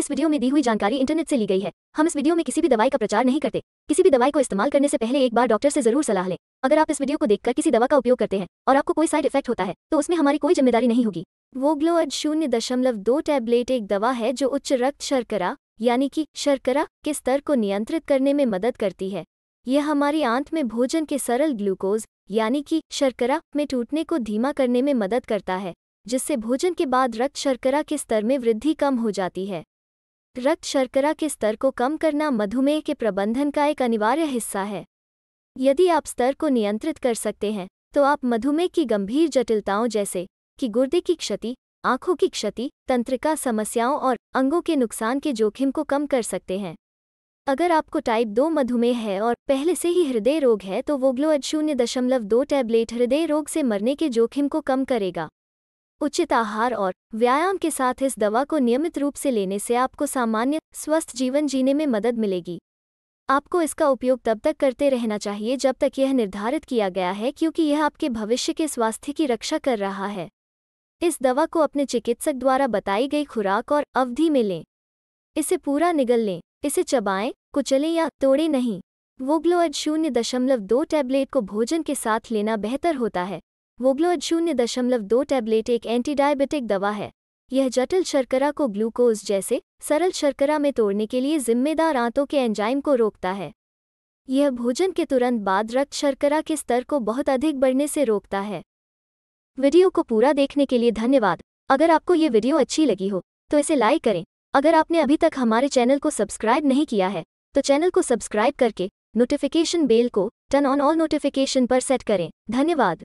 इस वीडियो में दी हुई जानकारी इंटरनेट से ली गई है हम इस वीडियो में किसी भी दवाई का प्रचार नहीं करते किसी भी दवाई को इस्तेमाल करने से पहले एक बार डॉक्टर से जरूर सलाह लें अगर आप इस वीडियो को देखकर किसी दवा का उपयोग करते हैं और आपको कोई साइड इफेक्ट होता है तो उसमें हमारी कोई जिम्मेदारी नहीं होगी वो ग्लोअज शून्य दशमलव दो टैबलेट एक दवा है जो उच्च रक्त शर्करा यानी कि शर्करा के स्तर को नियंत्रित करने में मदद करती है यह हमारी आंत में भोजन के सरल ग्लूकोज यानी कि शर्करा में टूटने को धीमा करने में मदद करता है जिससे भोजन के बाद रक्त शर्करा के स्तर में वृद्धि कम हो जाती है रक्त शर्करा के स्तर को कम करना मधुमेह के प्रबंधन का एक अनिवार्य हिस्सा है यदि आप स्तर को नियंत्रित कर सकते हैं तो आप मधुमेह की गंभीर जटिलताओं जैसे कि गुर्दे की क्षति आंखों की क्षति तंत्रिका समस्याओं और अंगों के नुकसान के जोखिम को कम कर सकते हैं अगर आपको टाइप दो मधुमेह है और पहले से ही हृदय रोग है तो ग्लोअ शून्य दशमलव दो टैबलेट हृदय रोग से मरने के जोखिम को कम करेगा उचित आहार और व्यायाम के साथ इस दवा को नियमित रूप से लेने से आपको सामान्य स्वस्थ जीवन जीने में मदद मिलेगी आपको इसका उपयोग तब तक करते रहना चाहिए जब तक यह निर्धारित किया गया है क्योंकि यह आपके भविष्य के स्वास्थ्य की रक्षा कर रहा है इस दवा को अपने चिकित्सक द्वारा बताई गई खुराक और अवधि में लें इसे पूरा निगल लें इसे चबाएं कुचलें या तोड़ें नहीं वोग्लोअ शून्य दशमलव दो टैबलेट को भोजन के साथ लेना बेहतर होता है वोग्लोइड शून्य दशमलव दो टैबलेट एक एंटीडायबिटिक दवा है यह जटिल शर्करा को ग्लूकोज जैसे सरल शर्करा में तोड़ने के लिए जिम्मेदार आंतों के एंजाइम को रोकता है यह भोजन के तुरंत बाद रक्त शर्करा के स्तर को बहुत अधिक बढ़ने से रोकता है वीडियो को पूरा देखने के लिए धन्यवाद अगर आपको ये वीडियो अच्छी लगी हो तो इसे लाइक करें अगर आपने अभी तक हमारे चैनल को सब्सक्राइब नहीं किया है तो चैनल को सब्सक्राइब करके नोटिफिकेशन बेल को टर्न ऑन ऑल नोटिफिकेशन पर सेट करें धन्यवाद